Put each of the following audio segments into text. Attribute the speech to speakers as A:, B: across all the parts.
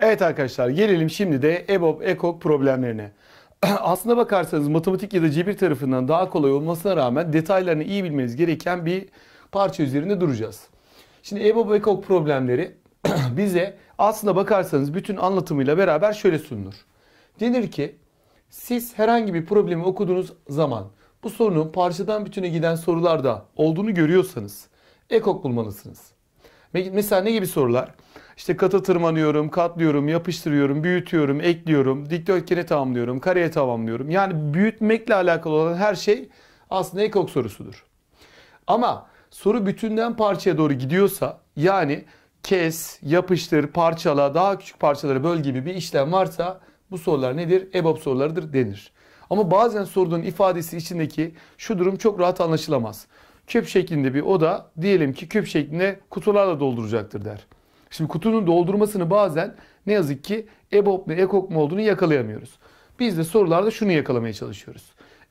A: Evet arkadaşlar gelelim şimdi de EBOB, EKOK problemlerine. Aslına bakarsanız matematik ya da cebir tarafından daha kolay olmasına rağmen detaylarını iyi bilmeniz gereken bir parça üzerinde duracağız. Şimdi EBOB, EKOK problemleri bize aslına bakarsanız bütün anlatımıyla beraber şöyle sunulur. Denir ki siz herhangi bir problemi okuduğunuz zaman bu sorunun parçadan bütüne giden sorularda olduğunu görüyorsanız EKOK bulmalısınız. Mesela ne gibi sorular? İşte katı tırmanıyorum, katlıyorum, yapıştırıyorum, büyütüyorum, ekliyorum, dikdörtgeni tamamlıyorum, kareye tamamlıyorum. Yani büyütmekle alakalı olan her şey aslında ekok sorusudur. Ama soru bütünden parçaya doğru gidiyorsa yani kes, yapıştır, parçala, daha küçük parçalara böl gibi bir işlem varsa bu sorular nedir? Ebob sorularıdır denir. Ama bazen sorduğun ifadesi içindeki şu durum çok rahat anlaşılamaz. Küp şeklinde bir oda diyelim ki küp şeklinde kutularla dolduracaktır der. Şimdi kutunun doldurmasını bazen ne yazık ki EBOB mu EKOK mu olduğunu yakalayamıyoruz. Biz de sorularda şunu yakalamaya çalışıyoruz.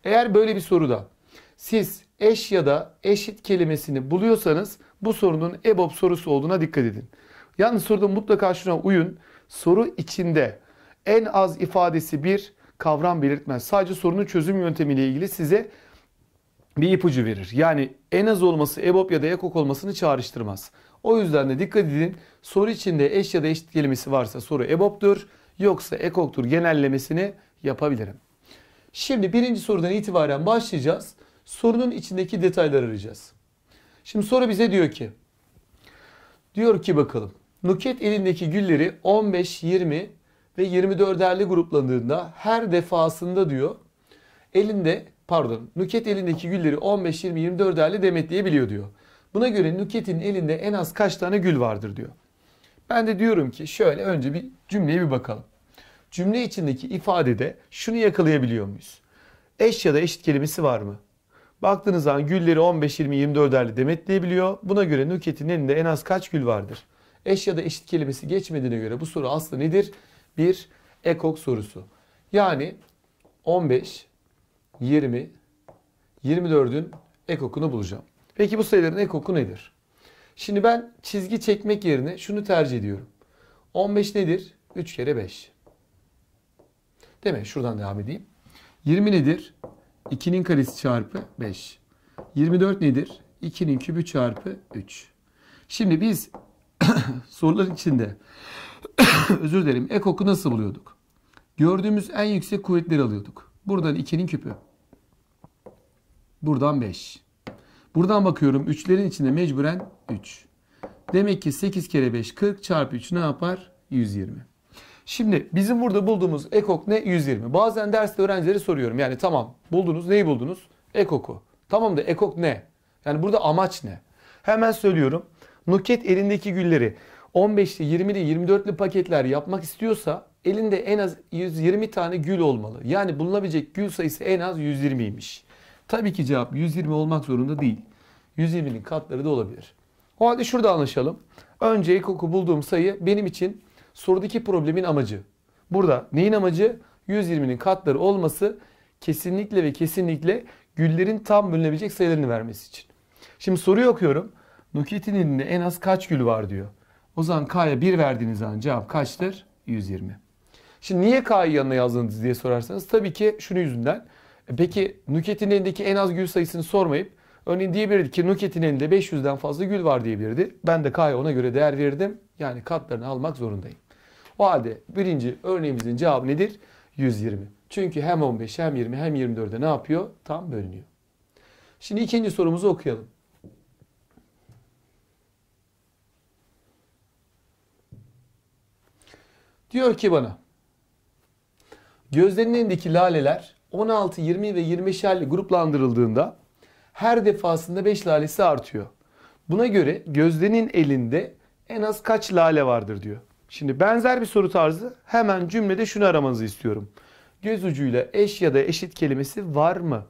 A: Eğer böyle bir soruda siz eş ya da eşit kelimesini buluyorsanız bu sorunun EBOB sorusu olduğuna dikkat edin. Yalnız soruda mutlaka şuna uyun. Soru içinde en az ifadesi bir kavram belirtmez. Sadece sorunun çözüm yöntemiyle ilgili size bir ipucu verir. Yani en az olması EBOB ya da EKOK olmasını çağrıştırmaz. O yüzden de dikkat edin. Soru içinde eş ya da eşit kelimesi varsa soru EBOB'dur. Yoksa ekoktur genellemesini yapabilirim. Şimdi birinci sorudan itibaren başlayacağız. Sorunun içindeki detayları arayacağız. Şimdi soru bize diyor ki. Diyor ki bakalım. Nuket elindeki gülleri 15, 20 ve 24'erli gruplandığında her defasında diyor elinde pardon Nuket elindeki gülleri 15, 20, 24'erli demetleyebiliyor diyor. Buna göre Nuket'in elinde en az kaç tane gül vardır diyor. Ben de diyorum ki şöyle önce bir cümleye bir bakalım. Cümle içindeki ifadede şunu yakalayabiliyor muyuz? Eş ya da eşit kelimesi var mı? Baktığınız zaman gülleri 15, 20, 24'erli demetleyebiliyor. Buna göre Nuket'in elinde en az kaç gül vardır? Eş ya da eşit kelimesi geçmediğine göre bu soru aslında nedir? Bir ekok sorusu. Yani 15, 20, 24'ün ekokunu bulacağım. Peki bu sayıların ekoku nedir? Şimdi ben çizgi çekmek yerine şunu tercih ediyorum. 15 nedir? 3 kere 5. Değil mi? Şuradan devam edeyim. 20 nedir? 2'nin karesi çarpı 5. 24 nedir? 2'nin kübü çarpı 3. Şimdi biz soruların içinde özür dilerim ekoku nasıl buluyorduk? Gördüğümüz en yüksek kuvvetleri alıyorduk. Buradan 2'nin küpü. Buradan 5. Buradan bakıyorum 3'lerin içinde mecburen 3. Demek ki 8 kere 5 40 çarpı 3 ne yapar? 120. Şimdi bizim burada bulduğumuz ekok ne? 120. Bazen derste öğrencileri soruyorum. Yani tamam buldunuz neyi buldunuz? Ekoku. Tamam da ekok ne? Yani burada amaç ne? Hemen söylüyorum. Nuket elindeki gülleri 15'li, 20'li, 24'lü paketler yapmak istiyorsa elinde en az 120 tane gül olmalı. Yani bulunabilecek gül sayısı en az 120'ymiş. Tabii ki cevap 120 olmak zorunda değil. 120'nin katları da olabilir. O halde şurada anlaşalım. Önce ilkoku bulduğum sayı benim için sorudaki problemin amacı. Burada neyin amacı? 120'nin katları olması kesinlikle ve kesinlikle güllerin tam bölünebilecek sayılarını vermesi için. Şimdi soruyu okuyorum. Nuket'in elinde en az kaç gül var diyor. O zaman K'ya 1 verdiğiniz zaman cevap kaçtır? 120. Şimdi niye K'yı yanına yazdınız diye sorarsanız tabii ki şunu yüzünden. E peki Nuket'in elindeki en az gül sayısını sormayıp örneğin diyebilirdi ki Nuket'in elinde 500'den fazla gül var diyebilirdi. Ben de K'ya ona göre değer verdim Yani katlarını almak zorundayım. O halde birinci örneğimizin cevabı nedir? 120. Çünkü hem 15 hem 20 hem 24'e ne yapıyor? Tam bölünüyor. Şimdi ikinci sorumuzu okuyalım. Diyor ki bana gözlerinin elindeki laleler 16, 20 ve 20'şerli gruplandırıldığında her defasında 5 lalesi artıyor. Buna göre gözdenin elinde en az kaç lale vardır diyor. Şimdi benzer bir soru tarzı hemen cümlede şunu aramanızı istiyorum. Göz ucuyla eş ya da eşit kelimesi var mı?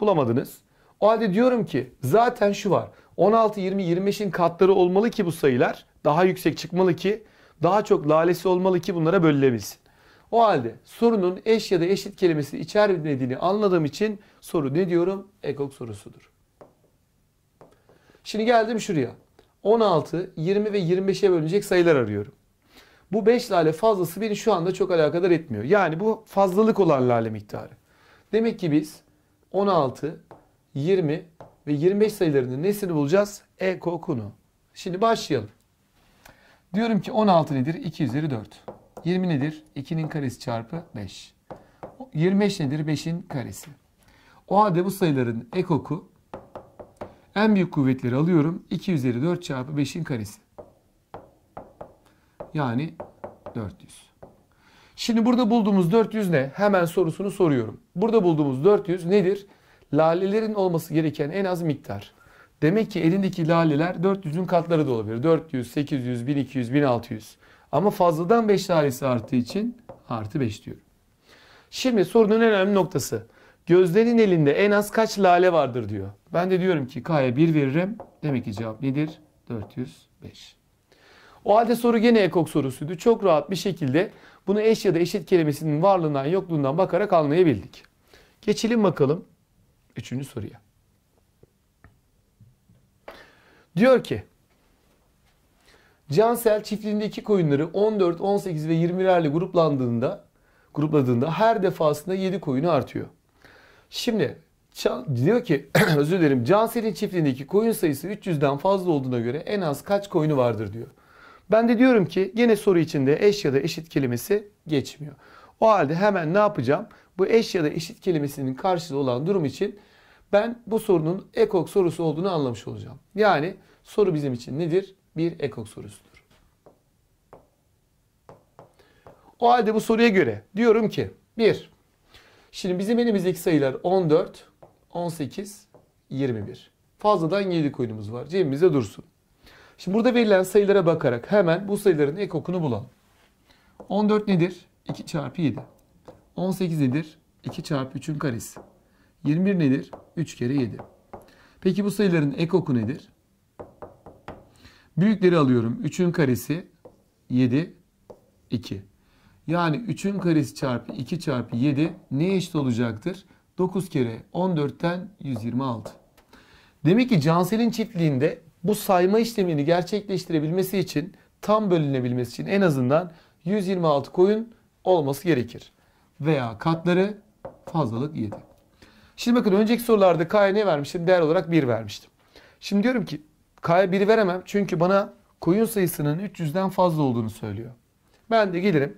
A: Bulamadınız. O halde diyorum ki zaten şu var. 16, 20, 25'in katları olmalı ki bu sayılar daha yüksek çıkmalı ki daha çok lalesi olmalı ki bunlara bölünebilsin. O halde sorunun eş ya da eşit kelimesi içermediğini anladığım için soru ne diyorum? Ekok sorusudur. Şimdi geldim şuraya. 16, 20 ve 25'e bölünecek sayılar arıyorum. Bu 5 lale fazlası beni şu anda çok alakadar etmiyor. Yani bu fazlalık olan lale miktarı. Demek ki biz 16, 20 ve 25 sayılarının nesini bulacağız? Ekokunu. Şimdi başlayalım. Diyorum ki 16 nedir? 2 üzeri 4. 20 nedir? 2'nin karesi çarpı 5. 25 nedir? 5'in karesi. O halde bu sayıların ekoku en büyük kuvvetleri alıyorum. 2 üzeri 4 çarpı 5'in karesi. Yani 400. Şimdi burada bulduğumuz 400 ne? Hemen sorusunu soruyorum. Burada bulduğumuz 400 nedir? Lalelerin olması gereken en az miktar. Demek ki elindeki laleler 400'ün katları da olabilir. 400, 800, 1200, 1600. Ama fazladan 5 tanesi arttığı için artı 5 diyorum. Şimdi sorunun en önemli noktası. Gözlerin elinde en az kaç lale vardır diyor. Ben de diyorum ki K'ya 1 veririm. Demek ki cevap nedir? 405. O halde soru gene ekok sorusuydu. Çok rahat bir şekilde bunu eş ya da eşit kelimesinin varlığından yokluğundan bakarak anlayabildik. Geçelim bakalım üçüncü soruya. Diyor ki Cansel çiftliğindeki koyunları 14, 18 ve 20'lerle gruplandığında grupladığında her defasında 7 koyunu artıyor. Şimdi diyor ki özür dilerim Cansel'in çiftliğindeki koyun sayısı 300'den fazla olduğuna göre en az kaç koyunu vardır diyor. Ben de diyorum ki gene soru içinde eş ya da eşit kelimesi geçmiyor. O halde hemen ne yapacağım? Bu eş ya da eşit kelimesinin karşılığı olan durum için ben bu sorunun ekok sorusu olduğunu anlamış olacağım. Yani soru bizim için nedir? bir ekok sorusudur. O halde bu soruya göre diyorum ki 1. Şimdi bizim elimizdeki sayılar 14, 18, 21. Fazladan 7 koyunumuz var. cebimize dursun. Şimdi burada verilen sayılara bakarak hemen bu sayıların ekokunu bulalım. 14 nedir? 2 çarpı 7. 18 nedir? 2 çarpı 3'ün karesi. 21 nedir? 3 kere 7. Peki bu sayıların ekoku nedir? Büyükleri alıyorum. 3'ün karesi 7, 2. Yani 3'ün karesi çarpı 2 çarpı 7 neye eşit olacaktır? 9 kere 14'ten 126. Demek ki Cansel'in çiftliğinde bu sayma işlemini gerçekleştirebilmesi için tam bölünebilmesi için en azından 126 koyun olması gerekir. Veya katları fazlalık 7. Şimdi bakın önceki sorularda K'ya ne vermiştim? Değer olarak 1 vermiştim. Şimdi diyorum ki K'ya 1 veremem. Çünkü bana koyun sayısının 300'den fazla olduğunu söylüyor. Ben de gelirim.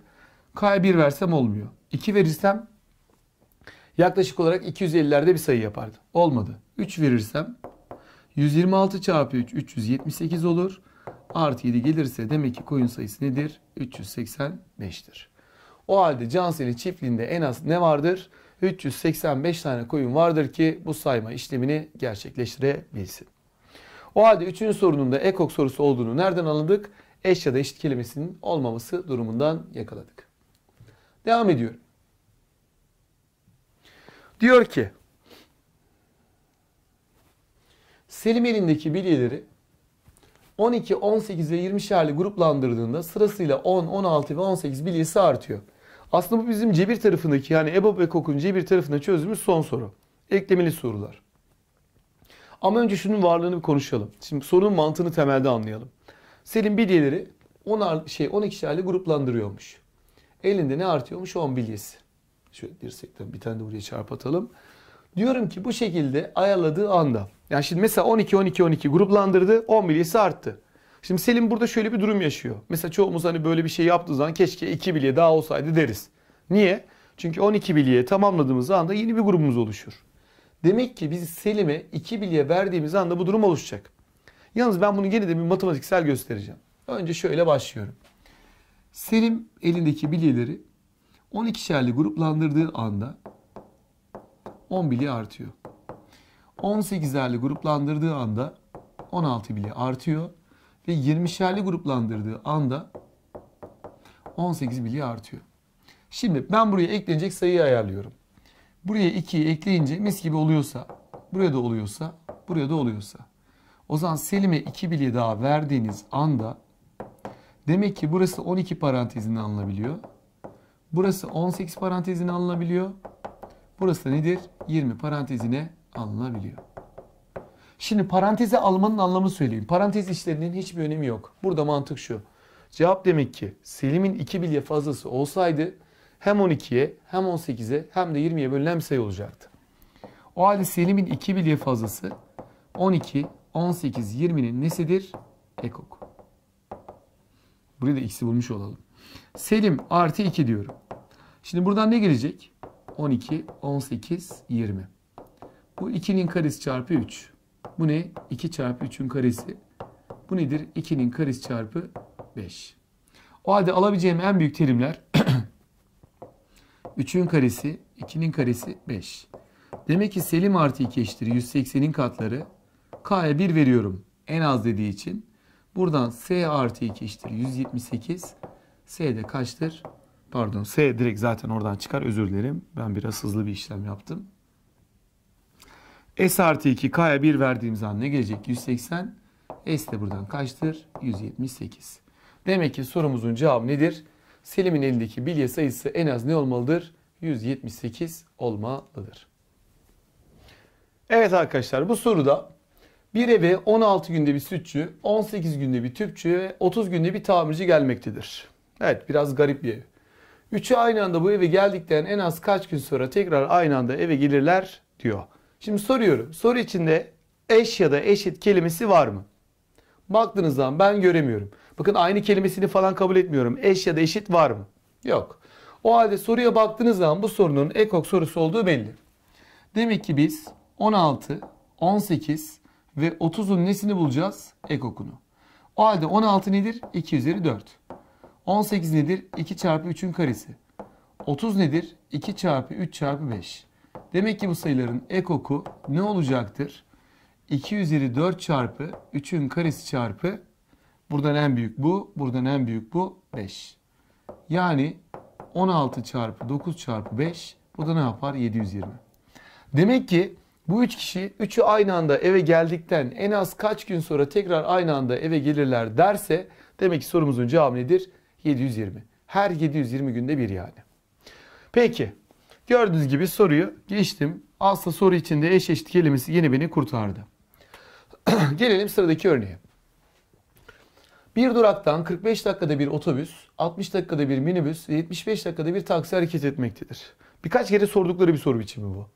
A: K'ya 1 versem olmuyor. 2 verirsem yaklaşık olarak 250'lerde bir sayı yapardı. Olmadı. 3 verirsem 126 çarpı 3 378 olur. Artı 7 gelirse demek ki koyun sayısı nedir? 385'tir. O halde Cansel'in çiftliğinde en az ne vardır? 385 tane koyun vardır ki bu sayma işlemini gerçekleştirebilsin. O halde üçüncü sorunun da ekok sorusu olduğunu nereden alındık? Eş ya da eşit kelimesinin olmaması durumundan yakaladık. Devam ediyorum. Diyor ki Selim elindeki bilyeleri 12, 18 ve 20'şerli gruplandırdığında sırasıyla 10, 16 ve 18 bilyesi artıyor. Aslında bu bizim cebir tarafındaki yani EBOB ve KOK'un cebir tarafında çözdüğümüz son soru. Eklemeli sorular. Ama önce şunun varlığını bir konuşalım. Şimdi sorunun mantığını temelde anlayalım. Selim bilyeleri 10 şey 12'şerli gruplandırıyormuş. Elinde ne artıyormuş? 10 bilyesi. Şöyle dirsekten bir tane de buraya çarpatalım. Diyorum ki bu şekilde ayarladığı anda. Yani şimdi mesela 12 12 12 gruplandırdı. 10 bilyesi arttı. Şimdi Selim burada şöyle bir durum yaşıyor. Mesela çoğumuz hani böyle bir şey yaptığı zaman keşke 2 bilye daha olsaydı deriz. Niye? Çünkü 12 bilye tamamladığımız anda yeni bir grubumuz oluşur. Demek ki biz Selim'e 2 bilye verdiğimiz anda bu durum oluşacak. Yalnız ben bunu gene de bir matematiksel göstereceğim. Önce şöyle başlıyorum. Selim elindeki bilyeleri 12'şerli gruplandırdığı anda 10 bilye artıyor. 18'erli gruplandırdığı anda 16 bilye artıyor. Ve 20'şerli gruplandırdığı anda 18 bilye artıyor. Şimdi ben buraya eklenecek sayıyı ayarlıyorum. Buraya 2'yi ekleyince mis gibi oluyorsa, buraya da oluyorsa, buraya da oluyorsa. O zaman Selim'e 2 bilye daha verdiğiniz anda demek ki burası 12 parantezine alınabiliyor. Burası 18 parantezine alınabiliyor. Burası da nedir? 20 parantezine alınabiliyor. Şimdi paranteze almanın anlamı söyleyeyim. Parantez işlerinin hiçbir önemi yok. Burada mantık şu. Cevap demek ki Selim'in 2 bilye fazlası olsaydı hem 12'ye hem 18'e hem de 20'ye bölünen bir sayı olacaktı. O halde Selim'in 2 bilye fazlası 12, 18, 20'nin nesidir? Ekok. Burayı da x'i bulmuş olalım. Selim artı 2 diyorum. Şimdi buradan ne gelecek? 12, 18, 20. Bu 2'nin karesi çarpı 3. Bu ne? 2 çarpı 3'ün karesi. Bu nedir? 2'nin karesi çarpı 5. O halde alabileceğim en büyük terimler 3'ün karesi 2'nin karesi 5. Demek ki Selim artı 2 eşittir 180'in katları. K'ya 1 veriyorum en az dediği için. Buradan S artı 2 eşittir 178. S de kaçtır? Pardon S direkt zaten oradan çıkar özür dilerim. Ben biraz hızlı bir işlem yaptım. S artı 2 K'ya 1 verdiğim zaman ne gelecek? 180. S de buradan kaçtır? 178. Demek ki sorumuzun cevabı nedir? Selim'in elindeki bilye sayısı en az ne olmalıdır? 178 olmalıdır. Evet arkadaşlar bu soruda bir eve 16 günde bir sütçü, 18 günde bir tüpçü ve 30 günde bir tamirci gelmektedir. Evet biraz garip bir ev. Üçü aynı anda bu eve geldikten en az kaç gün sonra tekrar aynı anda eve gelirler diyor. Şimdi soruyorum. Soru içinde eş ya da eşit kelimesi var mı? Baktığınız zaman ben göremiyorum. Bakın aynı kelimesini falan kabul etmiyorum. Eş ya da eşit var mı? Yok. O halde soruya baktığınız zaman bu sorunun ekok sorusu olduğu belli. Demek ki biz 16, 18 ve 30'un nesini bulacağız? Ekokunu. O halde 16 nedir? 2 üzeri 4. 18 nedir? 2 çarpı 3'ün karesi. 30 nedir? 2 çarpı 3 çarpı 5. Demek ki bu sayıların ekoku ne olacaktır? 2 üzeri 4 çarpı 3'ün karesi çarpı Buradan en büyük bu, buradan en büyük bu 5. Yani 16 çarpı 9 çarpı 5 bu da ne yapar? 720. Demek ki bu üç kişi üçü aynı anda eve geldikten en az kaç gün sonra tekrar aynı anda eve gelirler derse demek ki sorumuzun cevabı nedir? 720. Her 720 günde bir yani. Peki gördüğünüz gibi soruyu geçtim. Aslında soru içinde eş eşit kelimesi yine beni kurtardı. Gelelim sıradaki örneğe. Bir duraktan 45 dakikada bir otobüs, 60 dakikada bir minibüs ve 75 dakikada bir taksi hareket etmektedir. Birkaç kere sordukları bir soru biçimi bu.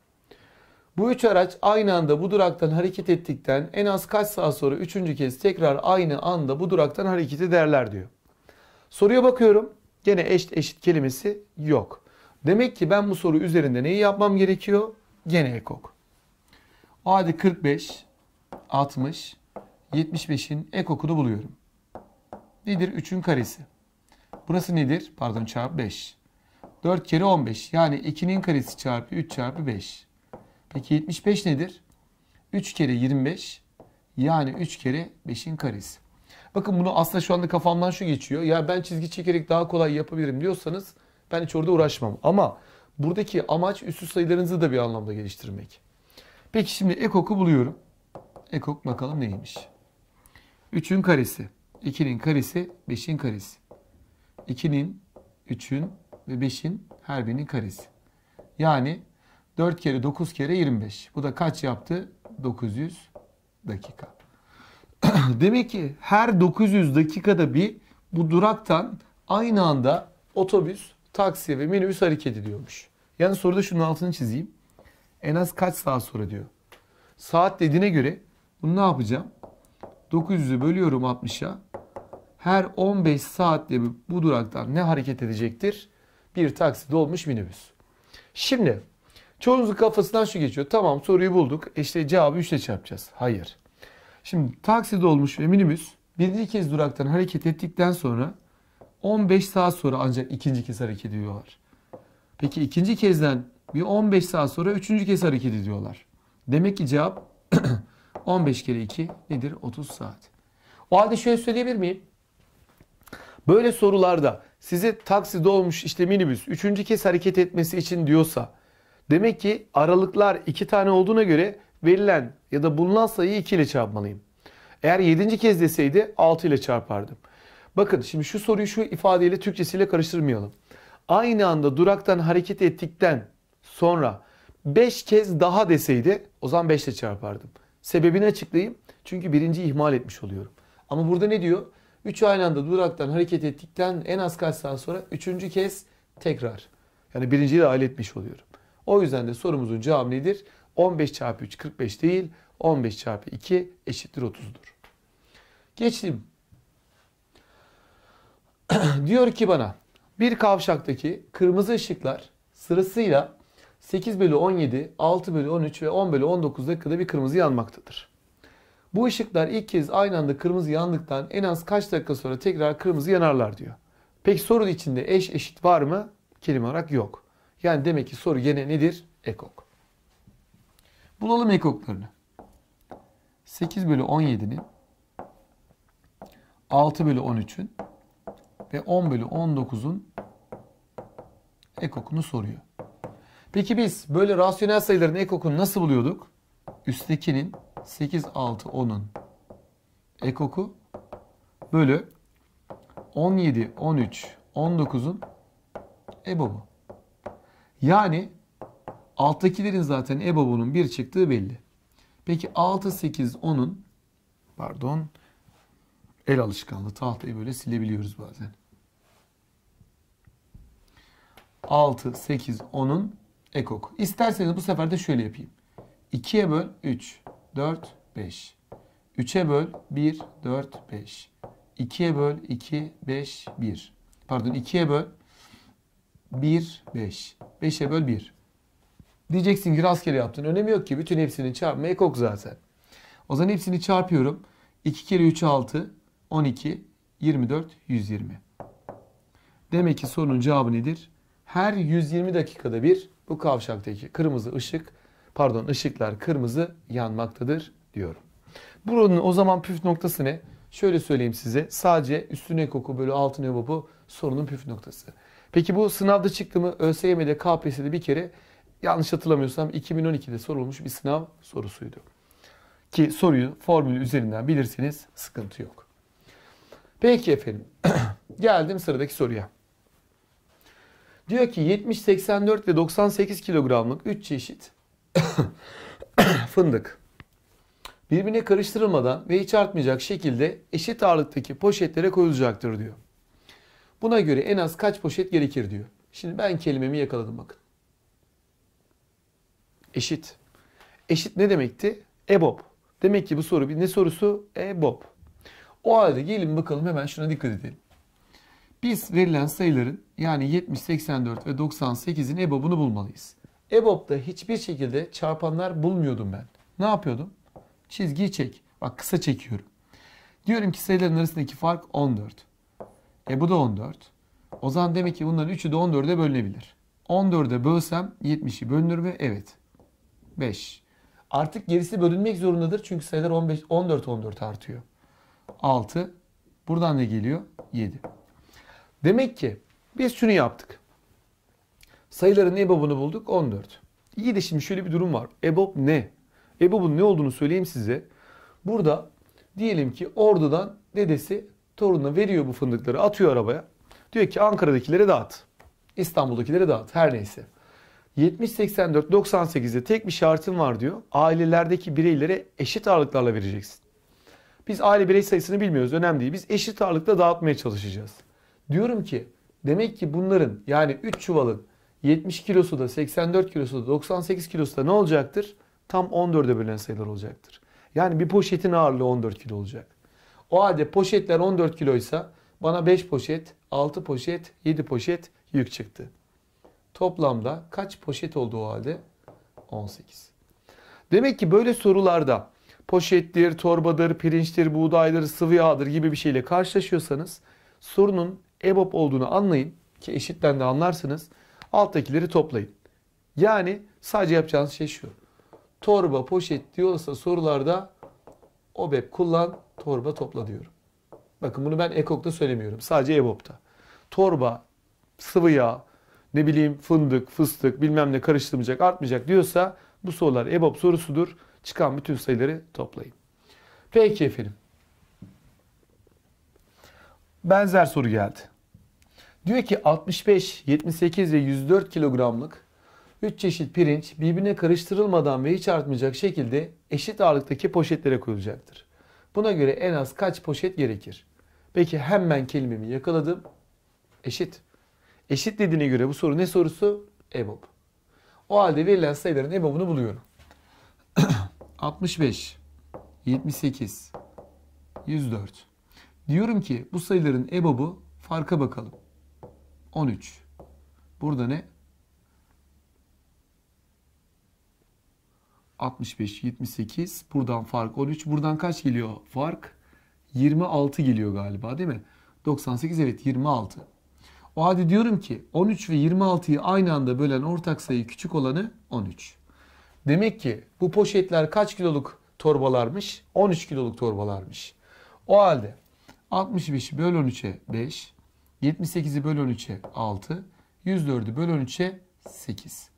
A: Bu üç araç aynı anda bu duraktan hareket ettikten en az kaç saat sonra üçüncü kez tekrar aynı anda bu duraktan hareket ederler diyor. Soruya bakıyorum. Gene eşit eşit kelimesi yok. Demek ki ben bu soru üzerinde neyi yapmam gerekiyor? Gene ekok. O halde 45, 60, 75'in ekokunu buluyorum nedir? 3'ün karesi. Burası nedir? Pardon çarpı 5. 4 kere 15. Yani 2'nin karesi çarpı 3 çarpı 5. Peki 75 nedir? 3 kere 25. Yani 3 kere 5'in karesi. Bakın bunu aslında şu anda kafamdan şu geçiyor. Ya ben çizgi çekerek daha kolay yapabilirim diyorsanız ben hiç orada uğraşmam. Ama buradaki amaç üstü sayılarınızı da bir anlamda geliştirmek. Peki şimdi ekok'u buluyorum. Ekok bakalım neymiş. 3'ün karesi. 2'nin karesi 5'in karesi. 2'nin, 3'ün ve 5'in her birinin karesi. Yani 4 kere 9 kere 25. Bu da kaç yaptı? 900 dakika. Demek ki her 900 dakikada bir bu duraktan aynı anda otobüs, taksi ve minibüs hareket ediyormuş. Yani soruda şunun altını çizeyim. En az kaç saat sonra diyor. Saat dediğine göre bunu ne yapacağım? 900'ü bölüyorum 60'a. Her 15 saatte bu duraktan ne hareket edecektir? Bir taksi dolmuş minibüs. Şimdi çoğunuzun kafasından şu geçiyor. Tamam soruyu bulduk. İşte cevabı 3 ile çarpacağız. Hayır. Şimdi taksi dolmuş ve minibüs birinci kez duraktan hareket ettikten sonra 15 saat sonra ancak ikinci kez hareket ediyorlar. Peki ikinci kezden bir 15 saat sonra üçüncü kez hareket ediyorlar. Demek ki cevap 15 kere 2 nedir? 30 saat. O halde şöyle söyleyebilir miyim? Böyle sorularda sizi taksi dolmuş işte minibüs 3. kez hareket etmesi için diyorsa demek ki aralıklar 2 tane olduğuna göre verilen ya da bulunan sayıyı 2 ile çarpmalıyım. Eğer 7. kez deseydi 6 ile çarpardım. Bakın şimdi şu soruyu şu ifadeyle Türkçesiyle karıştırmayalım. Aynı anda duraktan hareket ettikten sonra 5 kez daha deseydi o zaman 5 ile çarpardım. Sebebini açıklayayım. Çünkü birinci ihmal etmiş oluyorum. Ama burada ne diyor? Üç aynı anda duraktan hareket ettikten en az kaç saat sonra üçüncü kez tekrar. Yani birinciyi de etmiş oluyorum. O yüzden de sorumuzun cevabı nedir? 15 çarpı 3 45 değil 15 çarpı 2 eşittir 30'dur. Geçtim. Diyor ki bana bir kavşaktaki kırmızı ışıklar sırasıyla 8 bölü 17, 6 bölü 13 ve 10 bölü 19 dakikada bir kırmızı yanmaktadır. Bu ışıklar ilk kez aynı anda kırmızı yandıktan en az kaç dakika sonra tekrar kırmızı yanarlar diyor. Peki soru içinde eş eşit var mı? Kelime olarak yok. Yani demek ki soru gene nedir? Ekok. Bulalım ekoklarını. 8 bölü 17'nin 6 bölü 13'ün ve 10 bölü 19'un ekokunu soruyor. Peki biz böyle rasyonel sayıların ekokunu nasıl buluyorduk? Üsttekinin 8, 6, 10'un ekoku bölü 17, 13, 19'un ebobu. Yani alttakilerin zaten ebobunun bir çıktığı belli. Peki 6, 8, 10'un pardon el alışkanlığı tahtayı böyle silebiliyoruz bazen. 6, 8, 10'un ekok. İsterseniz bu sefer de şöyle yapayım. 2'ye böl 3, 4, 5. 3'e böl 1, 4, 5. 2'ye böl 2, 5, 1. Pardon 2'ye böl 1, 5. 5'e böl 1. Diyeceksin ki rastgele yaptın. Önemi yok ki. Bütün hepsini çarpma ekok zaten. O zaman hepsini çarpıyorum. 2 kere 3, 6. 12, 24, 120. Demek ki sorunun cevabı nedir? Her 120 dakikada bir bu kavşaktaki kırmızı ışık, pardon ışıklar kırmızı yanmaktadır diyorum. Buranın o zaman püf noktası ne? Şöyle söyleyeyim size. Sadece üstüne koku bölü altına bu sorunun püf noktası. Peki bu sınavda çıktı mı? ÖSYM'de KPSS'de bir kere yanlış hatırlamıyorsam 2012'de sorulmuş bir sınav sorusuydu. Ki soruyu formül üzerinden bilirsiniz sıkıntı yok. Peki efendim geldim sıradaki soruya. Diyor ki 70, 84 ve 98 kilogramlık 3 çeşit fındık birbirine karıştırılmadan ve hiç artmayacak şekilde eşit ağırlıktaki poşetlere koyulacaktır diyor. Buna göre en az kaç poşet gerekir diyor. Şimdi ben kelimemi yakaladım bakın. Eşit. Eşit ne demekti? EBOB. Demek ki bu soru bir ne sorusu? EBOB. O halde gelin bakalım hemen şuna dikkat edelim. Biz verilen sayıların yani 70, 84 ve 98'in EBOB'unu bulmalıyız. EBOB'da hiçbir şekilde çarpanlar bulmuyordum ben. Ne yapıyordum? Çizgiyi çek. Bak kısa çekiyorum. Diyorum ki sayıların arasındaki fark 14. E bu da 14. O zaman demek ki bunların 3'ü de 14'e bölünebilir. 14'e bölsem 70'i bölünür mü? Evet. 5. Artık gerisi bölünmek zorundadır çünkü sayılar 15, 14 14 artıyor. 6. Buradan ne geliyor? 7. Demek ki biz şunu yaptık. Sayıların EBOB'unu bulduk 14. İyi de şimdi şöyle bir durum var. Ebab ne? Ebabın ne olduğunu söyleyeyim size. Burada diyelim ki Ordu'dan dedesi torununa veriyor bu fındıkları atıyor arabaya. Diyor ki Ankara'dakilere dağıt. İstanbul'dakilere dağıt. Her neyse. 70-84-98'de tek bir şartın var diyor. Ailelerdeki bireylere eşit ağırlıklarla vereceksin. Biz aile birey sayısını bilmiyoruz. Önemli değil. Biz eşit ağırlıkla dağıtmaya çalışacağız. Diyorum ki demek ki bunların yani 3 çuvalın 70 kilosu da 84 kilosu da 98 kilosu da ne olacaktır? Tam 14'e bölünen sayılar olacaktır. Yani bir poşetin ağırlığı 14 kilo olacak. O halde poşetler 14 kiloysa bana 5 poşet, 6 poşet, 7 poşet yük çıktı. Toplamda kaç poşet oldu o halde? 18. Demek ki böyle sorularda poşettir, torbadır, pirinçtir, buğdaydır, sıvı yağdır gibi bir şeyle karşılaşıyorsanız sorunun EBOB olduğunu anlayın ki eşitten de anlarsınız. Alttakileri toplayın. Yani sadece yapacağınız şey şu. Torba, poşet diyorsa sorularda OBEP kullan, torba topla diyorum. Bakın bunu ben EKOK'ta söylemiyorum. Sadece EBOB'da. Torba, sıvı yağ, ne bileyim fındık, fıstık bilmem ne karıştırmayacak, artmayacak diyorsa bu sorular EBOB sorusudur. Çıkan bütün sayıları toplayın. Peki efendim benzer soru geldi. Diyor ki 65, 78 ve 104 kilogramlık 3 çeşit pirinç birbirine karıştırılmadan ve hiç artmayacak şekilde eşit ağırlıktaki poşetlere koyulacaktır. Buna göre en az kaç poşet gerekir? Peki hemen kelimemi yakaladım. Eşit. Eşit dediğine göre bu soru ne sorusu? EBOB. O halde verilen sayıların EBOB'unu buluyorum. 65, 78, 104. Diyorum ki bu sayıların EBOB'u farka bakalım. 13. Burada ne? 65, 78. Buradan fark 13. Buradan kaç geliyor fark? 26 geliyor galiba değil mi? 98 evet 26. O halde diyorum ki 13 ve 26'yı aynı anda bölen ortak sayı küçük olanı 13. Demek ki bu poşetler kaç kiloluk torbalarmış? 13 kiloluk torbalarmış. O halde 65'i böl 13'e 5. 78'i böl 13'e 6. 104'ü böl 13'e 8.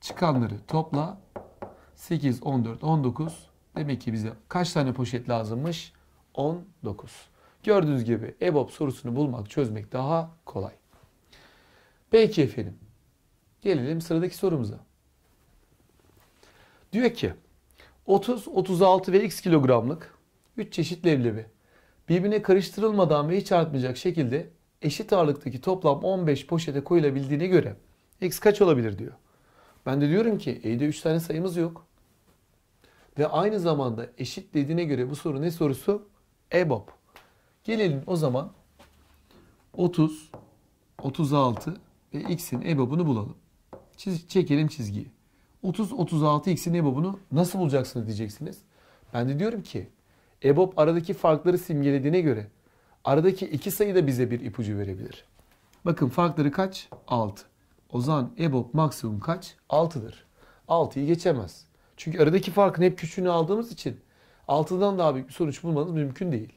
A: Çıkanları topla. 8, 14, 19. Demek ki bize kaç tane poşet lazımmış? 19. Gördüğünüz gibi EBOB sorusunu bulmak, çözmek daha kolay. Peki efendim. Gelelim sıradaki sorumuza. Diyor ki 30, 36 ve x kilogramlık 3 çeşit leblebi birbirine karıştırılmadan ve hiç artmayacak şekilde eşit ağırlıktaki toplam 15 poşete koyulabildiğine göre x kaç olabilir diyor. Ben de diyorum ki e'de 3 tane sayımız yok. Ve aynı zamanda eşit dediğine göre bu soru ne sorusu? EBOB. Gelelim o zaman 30, 36 ve x'in EBOB'unu bulalım. Çiz, çekelim çizgiyi. 30, 36 x'in EBOB'unu nasıl bulacaksınız diyeceksiniz. Ben de diyorum ki EBOB aradaki farkları simgelediğine göre aradaki iki sayı da bize bir ipucu verebilir. Bakın farkları kaç? 6. O zaman EBOB maksimum kaç? 6'dır. 6'yı geçemez. Çünkü aradaki farkın hep küçüğünü aldığımız için 6'dan daha büyük bir sonuç bulmanız mümkün değil.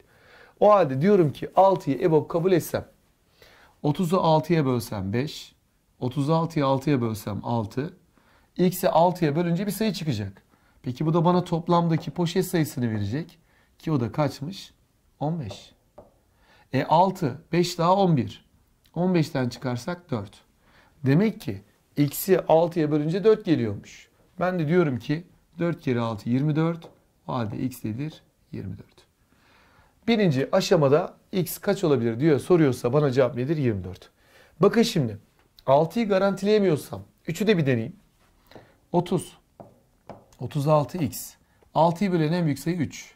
A: O halde diyorum ki 6'yı EBOB kabul etsem 30'u 6'ya bölsem 5, 36'yı 6'ya bölsem 6, x'i 6'ya bölünce bir sayı çıkacak. Peki bu da bana toplamdaki poşet sayısını verecek. Ki o da kaçmış? 15. E 6, 5 daha 11. 15'ten çıkarsak 4. Demek ki x'i 6'ya bölünce 4 geliyormuş. Ben de diyorum ki 4 kere 6 24. O halde x nedir? 24. Birinci aşamada x kaç olabilir diyor soruyorsa bana cevap nedir? 24. Bakın şimdi 6'yı garantileyemiyorsam 3'ü de bir deneyeyim. 30. 36x. 6'yı bölen en büyük sayı 3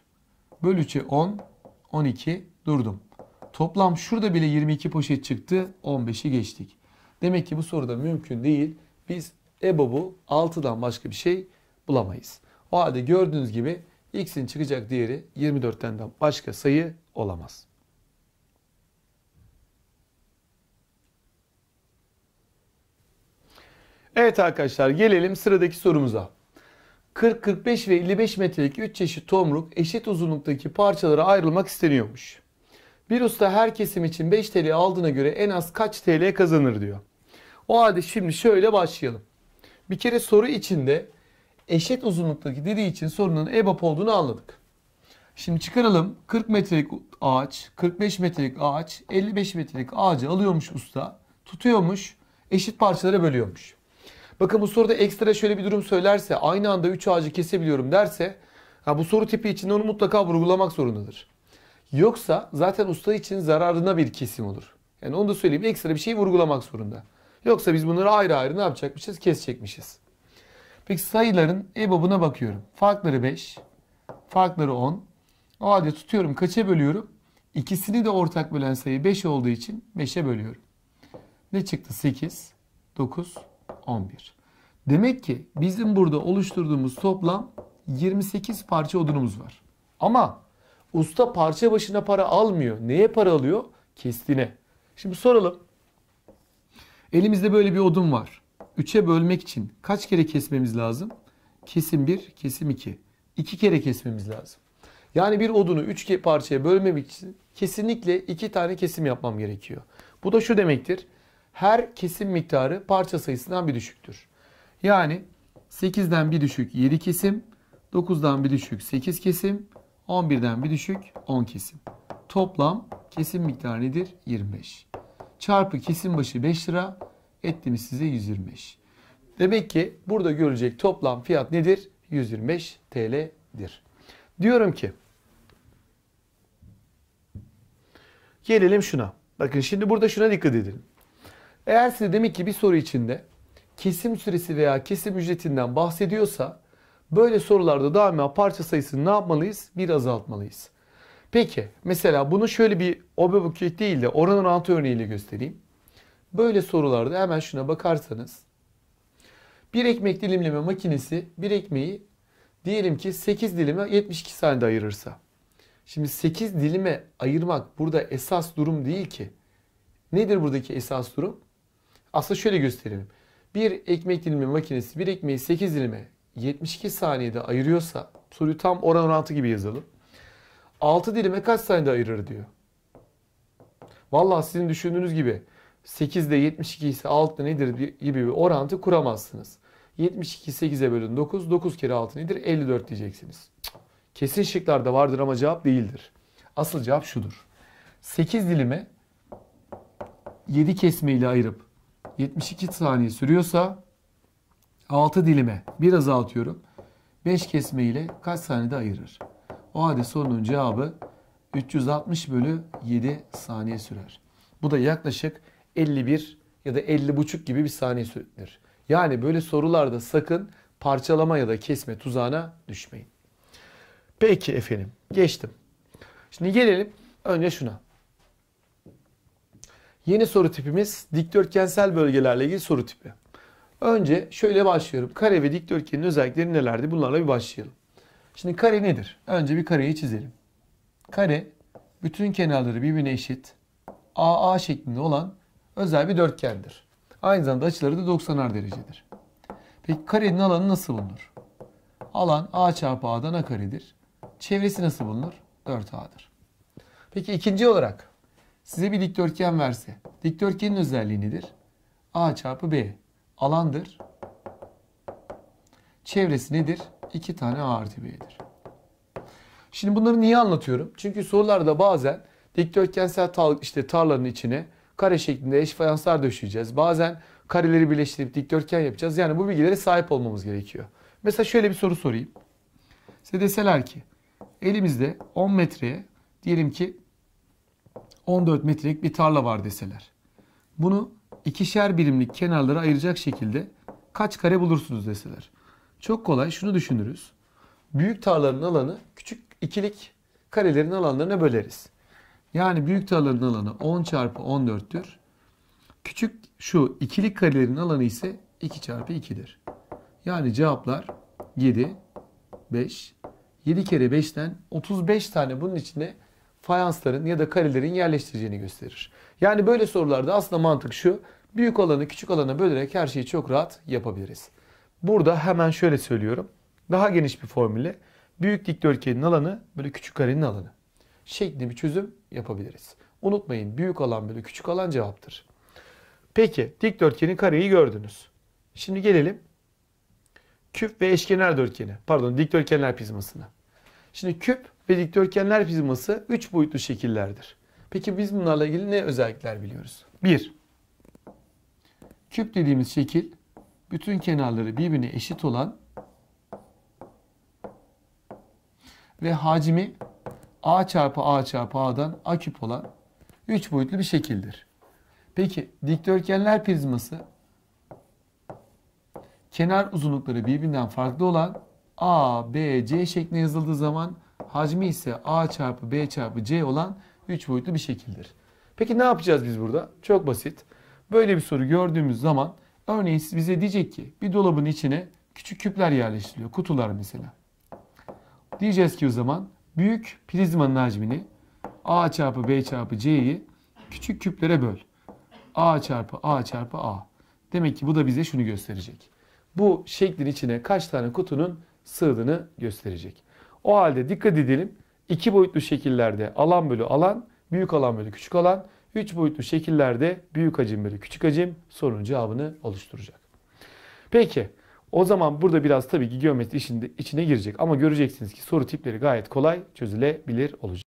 A: bölüçe 10, 12 durdum. Toplam şurada bile 22 poşet çıktı. 15'i geçtik. Demek ki bu soruda mümkün değil. Biz EBOB'u 6'dan başka bir şey bulamayız. O halde gördüğünüz gibi x'in çıkacak değeri 24'ten de başka sayı olamaz. Evet arkadaşlar gelelim sıradaki sorumuza. 40, 45 ve 55 metrelik 3 çeşit tomruk eşit uzunluktaki parçalara ayrılmak isteniyormuş. Bir usta her kesim için 5 TL aldığına göre en az kaç TL kazanır diyor. O halde şimdi şöyle başlayalım. Bir kere soru içinde eşit uzunluktaki dediği için sorunun EBAP olduğunu anladık. Şimdi çıkaralım 40 metrelik ağaç, 45 metrelik ağaç, 55 metrelik ağacı alıyormuş usta, tutuyormuş, eşit parçalara bölüyormuş. Bakın bu soruda ekstra şöyle bir durum söylerse aynı anda 3 ağacı kesebiliyorum derse ha bu soru tipi için onu mutlaka vurgulamak zorundadır. Yoksa zaten usta için zararına bir kesim olur. Yani onu da söyleyeyim ekstra bir şey vurgulamak zorunda. Yoksa biz bunları ayrı ayrı ne yapacakmışız? Kesecekmişiz. Peki sayıların ebabına bakıyorum. Farkları 5, farkları 10. O halde tutuyorum kaça bölüyorum? İkisini de ortak bölen sayı 5 olduğu için 5'e bölüyorum. Ne çıktı? 8, 9, 11. Demek ki bizim burada oluşturduğumuz toplam 28 parça odunumuz var. Ama usta parça başına para almıyor. Neye para alıyor? Kestine. Şimdi soralım. Elimizde böyle bir odun var. 3'e bölmek için kaç kere kesmemiz lazım? Kesim 1, kesim 2. 2 kere kesmemiz lazım. Yani bir odunu 3 parçaya bölmemek için kesinlikle 2 tane kesim yapmam gerekiyor. Bu da şu demektir her kesim miktarı parça sayısından bir düşüktür. Yani 8'den bir düşük 7 kesim, 9'dan bir düşük 8 kesim, 11'den bir düşük 10 kesim. Toplam kesim miktarı nedir? 25. Çarpı kesim başı 5 lira, ettiğimiz size 125. Demek ki burada görecek toplam fiyat nedir? 125 TL'dir. Diyorum ki gelelim şuna. Bakın şimdi burada şuna dikkat edin. Eğer size demek ki bir soru içinde kesim süresi veya kesim ücretinden bahsediyorsa böyle sorularda daima parça sayısını ne yapmalıyız? Bir azaltmalıyız. Peki mesela bunu şöyle bir obebukiyet değil de oran orantı örneğiyle göstereyim. Böyle sorularda hemen şuna bakarsanız bir ekmek dilimleme makinesi bir ekmeği diyelim ki 8 dilime 72 saniyede ayırırsa. Şimdi 8 dilime ayırmak burada esas durum değil ki. Nedir buradaki esas durum? Aslında şöyle gösterelim. Bir ekmek dilimi makinesi bir ekmeği 8 dilime 72 saniyede ayırıyorsa soruyu tam oran orantı gibi yazalım. 6 dilime kaç saniyede ayırır diyor. Valla sizin düşündüğünüz gibi 8 ile 72 ise 6 nedir gibi bir orantı kuramazsınız. 72 8'e bölün 9. 9 kere 6 nedir? 54 diyeceksiniz. Kesin şıklarda vardır ama cevap değildir. Asıl cevap şudur. 8 dilime 7 kesme ile ayırıp 72 saniye sürüyorsa 6 dilime bir azaltıyorum. 5 kesme ile kaç saniyede ayırır? O halde sorunun cevabı 360 bölü 7 saniye sürer. Bu da yaklaşık 51 ya da 50 buçuk gibi bir saniye sürer. Yani böyle sorularda sakın parçalama ya da kesme tuzağına düşmeyin. Peki efendim geçtim. Şimdi gelelim önce şuna. Yeni soru tipimiz dikdörtgensel bölgelerle ilgili soru tipi. Önce şöyle başlıyorum. Kare ve dikdörtgenin özellikleri nelerdi? Bunlarla bir başlayalım. Şimdi kare nedir? Önce bir kareyi çizelim. Kare bütün kenarları birbirine eşit AA şeklinde olan özel bir dörtgendir. Aynı zamanda açıları da 90'ar derecedir. Peki karenin alanı nasıl bulunur? Alan A çarpı A'dan A karedir. Çevresi nasıl bulunur? 4A'dır. Peki ikinci olarak size bir dikdörtgen verse. Dikdörtgenin özelliği nedir? A çarpı B. Alandır. Çevresi nedir? 2 tane A artı B'dir. Şimdi bunları niye anlatıyorum? Çünkü sorularda bazen dikdörtgensel tar işte tarlanın içine kare şeklinde eş fayanslar döşeyeceğiz. Bazen kareleri birleştirip dikdörtgen yapacağız. Yani bu bilgilere sahip olmamız gerekiyor. Mesela şöyle bir soru sorayım. Size deseler ki elimizde 10 metreye diyelim ki 14 metrelik bir tarla var deseler. Bunu ikişer birimlik kenarlara ayıracak şekilde kaç kare bulursunuz deseler. Çok kolay şunu düşünürüz. Büyük tarlanın alanı küçük ikilik karelerin alanlarına böleriz. Yani büyük tarlanın alanı 10 çarpı 14'tür. Küçük şu ikilik karelerin alanı ise 2 çarpı 2'dir. Yani cevaplar 7, 5, 7 kere 5'ten 35 tane bunun içine fayansların ya da karelerin yerleştireceğini gösterir. Yani böyle sorularda aslında mantık şu. Büyük alanı küçük alana bölerek her şeyi çok rahat yapabiliriz. Burada hemen şöyle söylüyorum. Daha geniş bir formülle büyük dikdörtgenin alanı böyle küçük karenin alanı şeklinde bir çözüm yapabiliriz. Unutmayın büyük alan böyle küçük alan cevaptır. Peki dikdörtgenin kareyi gördünüz. Şimdi gelelim küp ve eşkenar dörtgeni. Pardon dikdörtgenler prizmasına. Şimdi küp ve dikdörtgenler prizması 3 boyutlu şekillerdir. Peki biz bunlarla ilgili ne özellikler biliyoruz? 1. Küp dediğimiz şekil bütün kenarları birbirine eşit olan ve hacmi a çarpı a çarpı a'dan a küp olan 3 boyutlu bir şekildir. Peki dikdörtgenler prizması kenar uzunlukları birbirinden farklı olan A, B, C şeklinde yazıldığı zaman hacmi ise A çarpı B çarpı C olan 3 boyutlu bir şekildir. Peki ne yapacağız biz burada? Çok basit. Böyle bir soru gördüğümüz zaman örneğin bize diyecek ki bir dolabın içine küçük küpler yerleştiriliyor. Kutular mesela. Diyeceğiz ki o zaman büyük prizmanın hacmini A çarpı B çarpı C'yi küçük küplere böl. A çarpı A çarpı A. Demek ki bu da bize şunu gösterecek. Bu şeklin içine kaç tane kutunun sığdığını gösterecek. O halde dikkat edelim. İki boyutlu şekillerde alan bölü alan, büyük alan bölü küçük alan, üç boyutlu şekillerde büyük hacim bölü küçük hacim sorunun cevabını oluşturacak. Peki o zaman burada biraz tabii ki geometri içinde, içine girecek ama göreceksiniz ki soru tipleri gayet kolay çözülebilir olacak.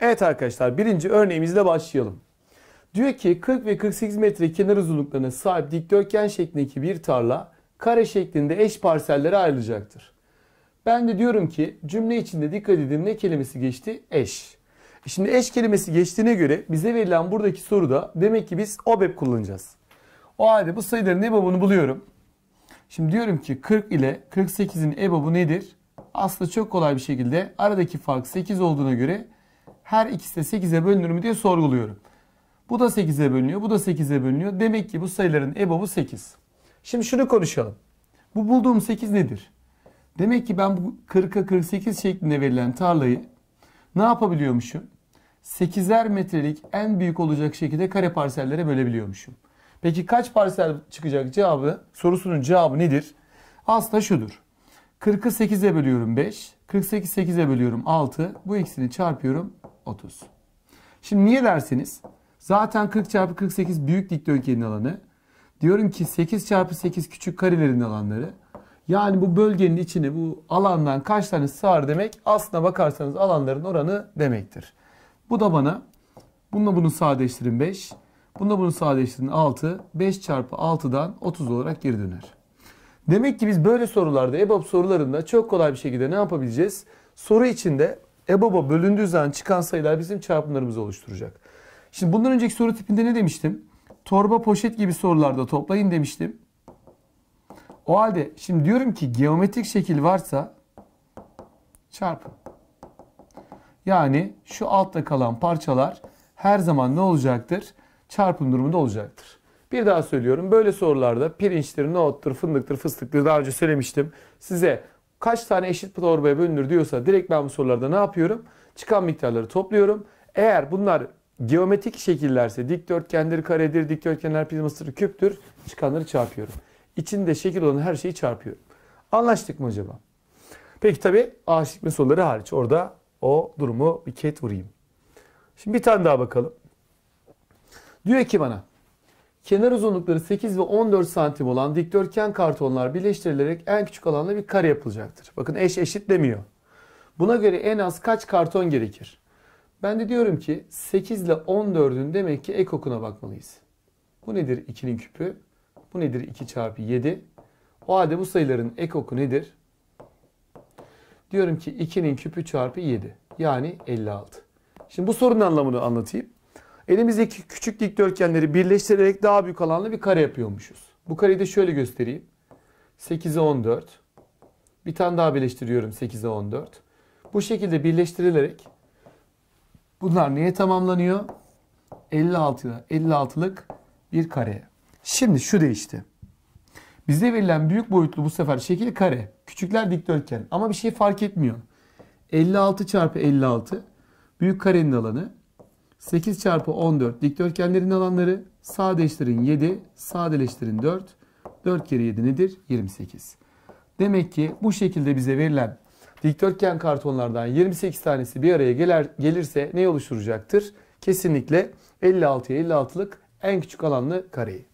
A: Evet arkadaşlar birinci örneğimizle başlayalım. Diyor ki 40 ve 48 metre kenar uzunluklarına sahip dikdörtgen şeklindeki bir tarla kare şeklinde eş parsellere ayrılacaktır. Ben de diyorum ki cümle içinde dikkat edin ne kelimesi geçti? Eş. E şimdi eş kelimesi geçtiğine göre bize verilen buradaki soruda demek ki biz OBEP kullanacağız. O halde bu sayıların EBAB'ını buluyorum. Şimdi diyorum ki 40 ile 48'in EBAB'ı nedir? Aslında çok kolay bir şekilde aradaki fark 8 olduğuna göre her ikisi de 8'e bölünür mü diye sorguluyorum. Bu da 8'e bölünüyor, bu da 8'e bölünüyor. Demek ki bu sayıların EBAB'ı 8. Şimdi şunu konuşalım. Bu bulduğum 8 nedir? Demek ki ben bu 40'a 48 şeklinde verilen tarlayı ne yapabiliyormuşum? 8'er metrelik en büyük olacak şekilde kare parsellere bölebiliyormuşum. Peki kaç parsel çıkacak cevabı? Sorusunun cevabı nedir? Aslında şudur. 40'ı 8'e bölüyorum 5. 48 8'e bölüyorum 6. Bu ikisini çarpıyorum 30. Şimdi niye dersiniz? zaten 40 çarpı 48 büyük dikdörtgenin alanı. Diyorum ki 8 çarpı 8 küçük karelerin alanları. Yani bu bölgenin içini bu alandan kaç tane sığar demek aslına bakarsanız alanların oranı demektir. Bu da bana bununla bunu sadeleştirin 5. Bununla bunu sadeleştirin 6. 5 çarpı 6'dan 30 olarak geri döner. Demek ki biz böyle sorularda ebob sorularında çok kolay bir şekilde ne yapabileceğiz? Soru içinde EBAB'a bölündüğü zaman çıkan sayılar bizim çarpımlarımızı oluşturacak. Şimdi bundan önceki soru tipinde ne demiştim? Torba poşet gibi sorularda toplayın demiştim. O halde şimdi diyorum ki geometrik şekil varsa çarpın. Yani şu altta kalan parçalar her zaman ne olacaktır? Çarpım durumunda olacaktır. Bir daha söylüyorum. Böyle sorularda pirinçtir, nohuttur, fındıktır, fıstıktır daha önce söylemiştim. Size kaç tane eşit torbaya bölünür diyorsa direkt ben bu sorularda ne yapıyorum? Çıkan miktarları topluyorum. Eğer bunlar geometrik şekillerse dikdörtgendir, karedir, dikdörtgenler prizmasıdır, küptür çıkanları çarpıyorum içinde şekil olan her şeyi çarpıyorum. Anlaştık mı acaba? Peki tabi aşık soruları hariç. Orada o durumu bir ket vurayım. Şimdi bir tane daha bakalım. Diyor ki bana kenar uzunlukları 8 ve 14 santim olan dikdörtgen kartonlar birleştirilerek en küçük alanla bir kare yapılacaktır. Bakın eş eşit demiyor. Buna göre en az kaç karton gerekir? Ben de diyorum ki 8 ile 14'ün demek ki ekokuna bakmalıyız. Bu nedir 2'nin küpü? Bu nedir? 2 çarpı 7. O halde bu sayıların ekoku nedir? Diyorum ki 2'nin küpü çarpı 7. Yani 56. Şimdi bu sorunun anlamını anlatayım. Elimizdeki küçük dikdörtgenleri birleştirerek daha büyük alanlı bir kare yapıyormuşuz. Bu kareyi de şöyle göstereyim. 8'e 14. Bir tane daha birleştiriyorum 8'e 14. Bu şekilde birleştirilerek bunlar neye tamamlanıyor? 56'lık 56 bir kareye. Şimdi şu değişti. Bize verilen büyük boyutlu bu sefer şekil kare. Küçükler dikdörtgen. Ama bir şey fark etmiyor. 56 çarpı 56 büyük karenin alanı. 8 çarpı 14 dikdörtgenlerin alanları. Sadeleştirin 7, sadeleştirin 4. 4 kere 7 nedir? 28. Demek ki bu şekilde bize verilen dikdörtgen kartonlardan 28 tanesi bir araya gelir, gelirse ne oluşturacaktır? Kesinlikle 56'ya 56'lık en küçük alanlı kareyi.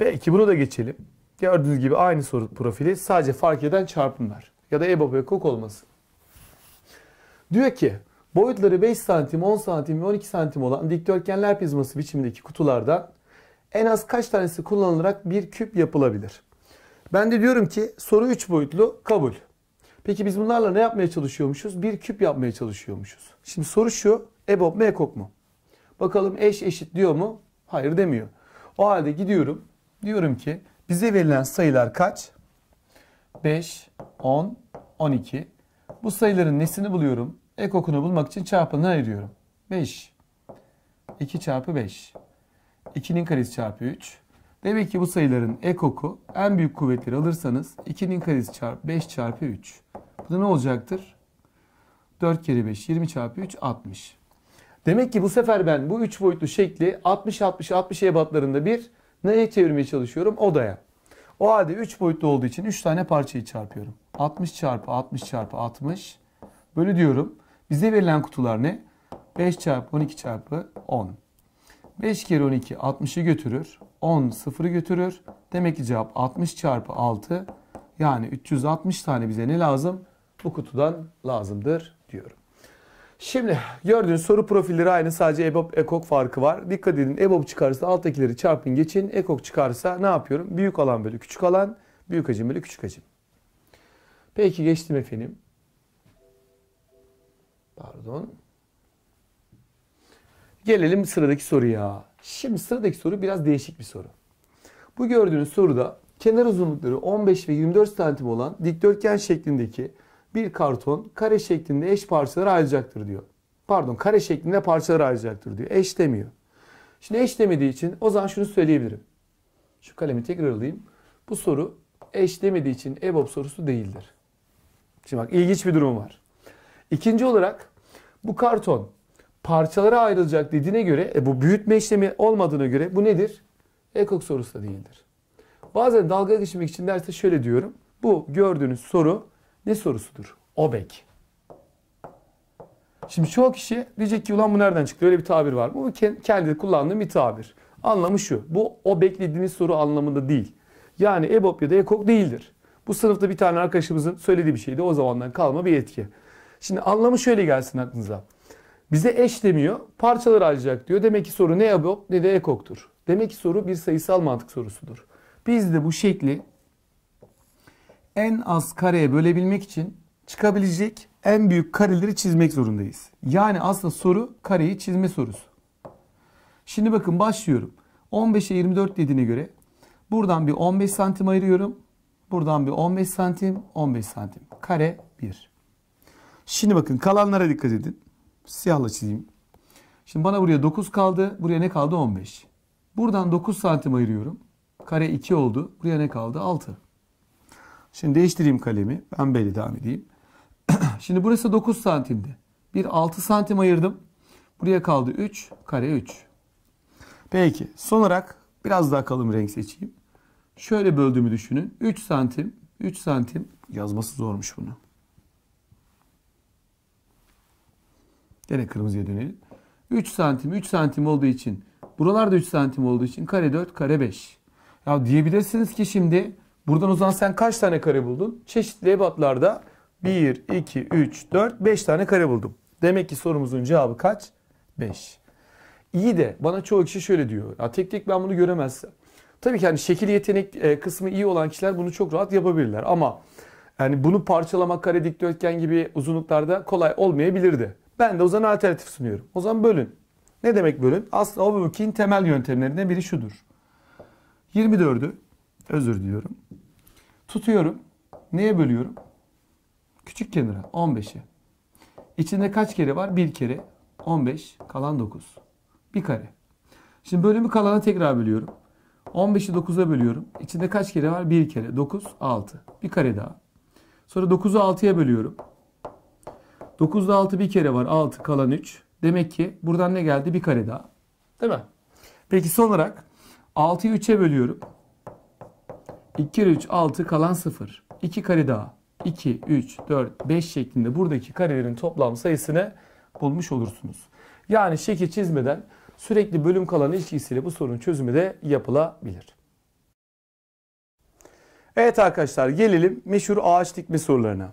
A: Belki bunu da geçelim. Gördüğünüz gibi aynı soru profili sadece fark eden çarpımlar ya da EBOB KOK olması. Diyor ki boyutları 5 santim, 10 santim ve 12 santim olan dikdörtgenler prizması biçimindeki kutulardan en az kaç tanesi kullanılarak bir küp yapılabilir? Ben de diyorum ki soru 3 boyutlu kabul. Peki biz bunlarla ne yapmaya çalışıyormuşuz? Bir küp yapmaya çalışıyormuşuz. Şimdi soru şu EBOB mu mu? Bakalım eş eşit diyor mu? Hayır demiyor. O halde gidiyorum Diyorum ki bize verilen sayılar kaç? 5, 10, 12. Bu sayıların nesini buluyorum? Ekokunu bulmak için çarpımını ayırıyorum. 5. 2 çarpı 5. 2'nin karesi çarpı 3. Demek ki bu sayıların ekoku en büyük kuvvetleri alırsanız 2'nin karesi çarpı 5 çarpı 3. Bu da ne olacaktır? 4 kere 5 20 çarpı 3 60. Demek ki bu sefer ben bu 3 boyutlu şekli 60 60 60 ebatlarında bir Neye çevirmeye çalışıyorum? Odaya. O halde 3 boyutlu olduğu için 3 tane parçayı çarpıyorum. 60 çarpı 60 çarpı 60 bölü diyorum. Bize verilen kutular ne? 5 çarpı 12 çarpı 10. 5 kere 12 60'ı götürür. 10 0'ı götürür. Demek ki cevap 60 çarpı 6 yani 360 tane bize ne lazım? Bu kutudan lazımdır diyorum. Şimdi gördüğünüz soru profilleri aynı sadece EBOB EKOK farkı var. Dikkat edin EBOB çıkarsa alttakileri çarpın geçin. EKOK çıkarsa ne yapıyorum? Büyük alan bölü küçük alan, büyük hacim bölü küçük hacim. Peki geçtim efendim. Pardon. Gelelim sıradaki soruya. Şimdi sıradaki soru biraz değişik bir soru. Bu gördüğünüz soruda kenar uzunlukları 15 ve 24 santim olan dikdörtgen şeklindeki bir karton kare şeklinde eş parçalara ayrılacaktır diyor. Pardon kare şeklinde parçalara ayrılacaktır diyor. Eş demiyor. Şimdi eş demediği için o zaman şunu söyleyebilirim. Şu kalemi tekrar alayım. Bu soru eş demediği için EBOB sorusu değildir. Şimdi bak ilginç bir durum var. İkinci olarak bu karton parçalara ayrılacak dediğine göre e, bu büyütme işlemi olmadığına göre bu nedir? Ekok sorusu da değildir. Bazen dalga geçmek için derste şöyle diyorum. Bu gördüğünüz soru ne sorusudur? Obek. Şimdi çoğu kişi diyecek ki ulan bu nereden çıktı? Öyle bir tabir var mı? Bu kendi kullandığım bir tabir. Anlamı şu. Bu o beklediğiniz soru anlamında değil. Yani EBOB ya da EKOK değildir. Bu sınıfta bir tane arkadaşımızın söylediği bir şeydi. O zamandan kalma bir etki. Şimdi anlamı şöyle gelsin aklınıza. Bize eş demiyor, parçalar alacak diyor. Demek ki soru ne EBOB ne de EKOK'tur. Demek ki soru bir sayısal mantık sorusudur. Biz de bu şekli en az kareye bölebilmek için çıkabilecek en büyük kareleri çizmek zorundayız. Yani aslında soru kareyi çizme sorusu. Şimdi bakın başlıyorum. 15'e 24 dediğine göre buradan bir 15 santim ayırıyorum. Buradan bir 15 santim, 15 santim. Kare 1. Şimdi bakın kalanlara dikkat edin. Siyahla çizeyim. Şimdi bana buraya 9 kaldı. Buraya ne kaldı? 15. Buradan 9 santim ayırıyorum. Kare 2 oldu. Buraya ne kaldı? 6. Şimdi değiştireyim kalemi. Ben böyle devam edeyim. Şimdi burası 9 santimdi. Bir 6 santim ayırdım. Buraya kaldı 3 kare 3. Peki son olarak biraz daha kalın renk seçeyim. Şöyle böldüğümü düşünün. 3 santim 3 santim yazması zormuş bunu. Gene kırmızıya dönelim. 3 santim 3 santim olduğu için buralarda 3 santim olduğu için kare 4 kare 5. Ya diyebilirsiniz ki şimdi Buradan o zaman sen kaç tane kare buldun? Çeşitli ebatlarda 1, 2, 3, 4, 5 tane kare buldum. Demek ki sorumuzun cevabı kaç? 5. İyi de bana çoğu kişi şöyle diyor. Ya tek tek ben bunu göremezsem. Tabii ki hani şekil yetenek e, kısmı iyi olan kişiler bunu çok rahat yapabilirler ama yani bunu parçalamak kare dikdörtgen gibi uzunluklarda kolay olmayabilirdi. Ben de o zaman alternatif sunuyorum. O zaman bölün. Ne demek bölün? Aslında Overbooking'in temel yöntemlerinden biri şudur. 24'ü Özür diliyorum. Tutuyorum. Neye bölüyorum? Küçük kenara 15'e. İçinde kaç kere var? Bir kere. 15 kalan 9. Bir kare. Şimdi bölümü kalana tekrar bölüyorum. 15'i 9'a bölüyorum. İçinde kaç kere var? Bir kere. 9, 6. Bir kare daha. Sonra 9'u 6'ya bölüyorum. 9'da 6 bir kere var. 6 kalan 3. Demek ki buradan ne geldi? Bir kare daha. Değil mi? Peki son olarak 6'yı 3'e bölüyorum. 2 kere 3 6 kalan 0. 2 kare daha. 2, 3, 4, 5 şeklinde buradaki karelerin toplam sayısını bulmuş olursunuz. Yani şekil çizmeden sürekli bölüm kalan ilişkisiyle bu sorunun çözümü de yapılabilir. Evet arkadaşlar gelelim meşhur ağaç dikme sorularına.